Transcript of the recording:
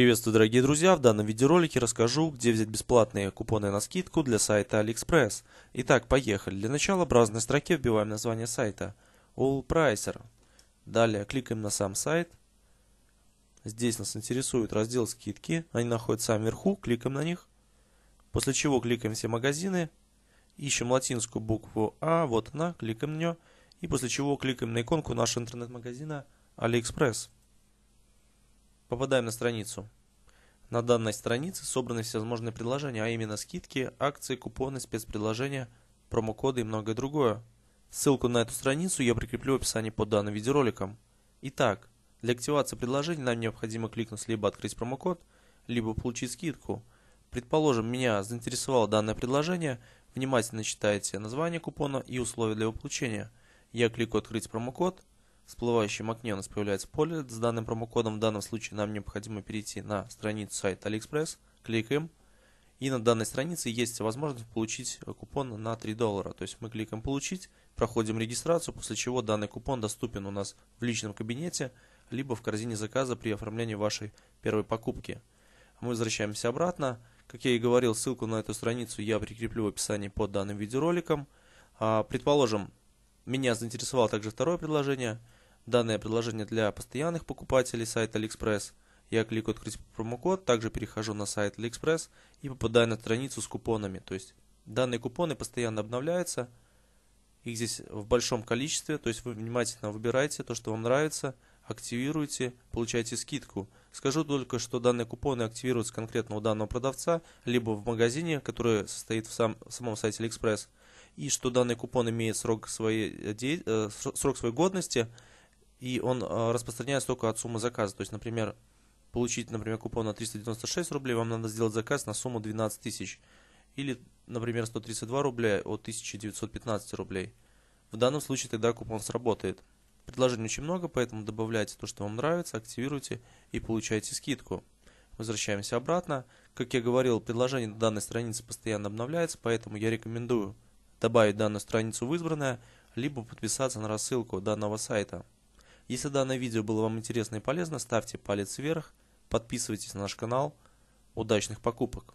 Приветствую, дорогие друзья! В данном видеоролике расскажу, где взять бесплатные купоны на скидку для сайта AliExpress. Итак, поехали. Для начала в браузерной строке вбиваем название сайта All Далее кликаем на сам сайт. Здесь нас интересует раздел скидки. Они находятся вверху. Кликаем на них. После чего кликаем все магазины. Ищем латинскую букву А. Вот она. Кликаем на нее. И после чего кликаем на иконку нашего интернет-магазина AliExpress. Попадаем на страницу. На данной странице собраны всевозможные предложения, а именно скидки, акции, купоны, спецпредложения, промокоды и многое другое. Ссылку на эту страницу я прикреплю в описании под данным видеороликом. Итак, для активации предложений нам необходимо кликнуть либо открыть промокод, либо получить скидку. Предположим, меня заинтересовало данное предложение, внимательно читайте название купона и условия для его получения. Я кликаю «Открыть промокод», всплывающем окне у нас появляется поле с данным промокодом. В данном случае нам необходимо перейти на страницу сайта AliExpress, кликаем. И на данной странице есть возможность получить э, купон на 3 доллара. То есть мы кликаем «Получить», проходим регистрацию, после чего данный купон доступен у нас в личном кабинете, либо в корзине заказа при оформлении вашей первой покупки. Мы возвращаемся обратно. Как я и говорил, ссылку на эту страницу я прикреплю в описании под данным видеороликом. А, предположим, меня заинтересовало также второе предложение – данное предложение для постоянных покупателей сайта AliExpress. Я кликаю «Открыть промокод», также перехожу на сайт AliExpress и попадаю на страницу с купонами. То есть данные купоны постоянно обновляются. Их здесь в большом количестве, то есть вы внимательно выбираете то, что вам нравится, активируете, получаете скидку. Скажу только, что данные купоны активируются конкретно у данного продавца, либо в магазине, который состоит в, сам, в самом сайте AliExpress, и что данный купон имеет срок своей, э, э, срок своей годности – и он э, распространяется только от суммы заказа. То есть, например, получить, например, купон на 396 рублей, вам надо сделать заказ на сумму 12 тысяч. Или, например, 132 рубля от 1915 рублей. В данном случае тогда купон сработает. Предложений очень много, поэтому добавляйте то, что вам нравится, активируйте и получайте скидку. Возвращаемся обратно. Как я говорил, предложение на данной странице постоянно обновляется, поэтому я рекомендую добавить данную страницу в избранное, либо подписаться на рассылку данного сайта. Если данное видео было вам интересно и полезно, ставьте палец вверх, подписывайтесь на наш канал. Удачных покупок!